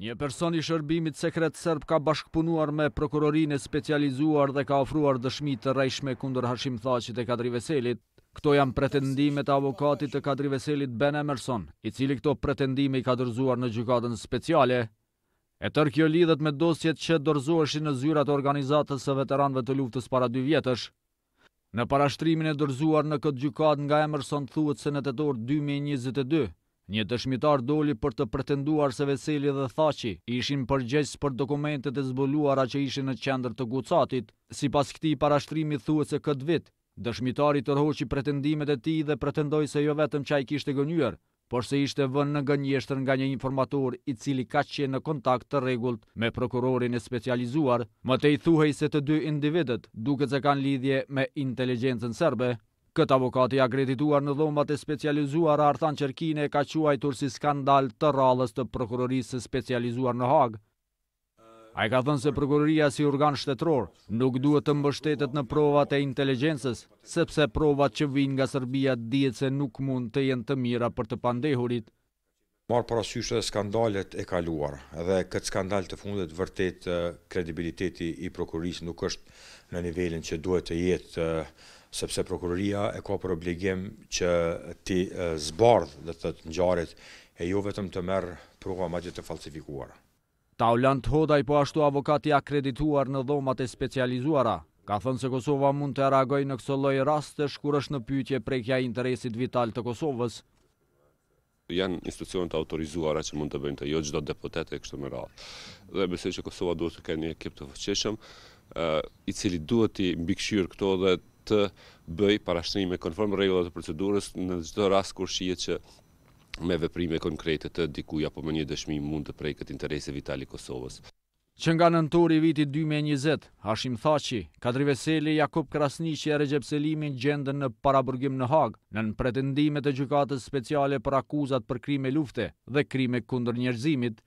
Një person i shërbimit sekret sërb ka bashkëpunuar me prokurorin e specializuar dhe ka ofruar dëshmi të rejshme kundër Hashim Thaqit e Kadri Veselit. Këto janë pretendimet avokatit e Kadri Veselit Ben Emerson, i cili këto pretendime i ka dërzuar në gjukatën speciale. E tërë kjo lidhet me dosjet që dërzuashi në zyrat organizatës e veteranve të luftës para dy vjetësh. Në parashtrimin e dërzuar në këtë gjukat nga Emerson thuët se në të torë 2022, Një dëshmitar doli për të pretenduar se veseli dhe thaci ishin përgjegjës për dokumentet e zbuluara që ishin në qendrë të gucatit, si pas këti parashtrimi thuët se këtë vit, dëshmitari të rhoqi pretendimet e ti dhe pretendoj se jo vetëm qaj kishte gënyër, por se ishte vën në gënjështër nga një informator i cili ka qenë në kontakt të regullt me prokurorin e specializuar, më te i thuhej se të dy individet duke që kanë lidhje me inteligencën serbe, Këtë avokati akredituar në dhomat e specializuar Arthan Qerkine ka quajtur si skandal të rralës të prokurorisë specializuar në Hagë. A i ka thënë se prokuroria si organ shtetror nuk duhet të mbështetet në provat e inteligencës, sepse provat që vinë nga Serbia djetë se nuk mund të jenë të mira për të pandehurit. Marë parasyshe dhe skandalet e kaluar, edhe këtë skandal të fundet vërtet eh, kredibiliteti i prokurorisë nuk është në nivelin që duhet të jetë eh, sepse prokuroria e ka për obligim që ti zbardh dhe të të njarit e jo vetëm të merë prova ma gjithë të falsifikuara. Taulant Hodaj po ashtu avokati akredituar në dhomat e specializuara, ka thënë se Kosova mund të eragoj në kësëlloj rastesh kur është në pytje prekja interesit vital të Kosovës. Janë institucionet autorizuara që mund të bëjnë të jo gjithë do depotete e kështë më ratë. Dhe besej që Kosova duhet të ke një ekip të fëqeshëm, i cili duhet i mbikëshyrë këto dhe të bëj parashtrimi konform rregullave të procedurës në gjithë rast kur shiet që me veprime konkrete të dikuj apo me një dëshmi mund të prej këtë interese vitali Kosovës. Që nga nëntori vitit 2020, Hashim Thaci, Kadri Veseli, Jakub Krasniqi e Recep Selimin gjendën në paraburgim në Hag, në në pretendimet e gjukatës speciale për akuzat për krime lufte dhe krime kundër njerëzimit,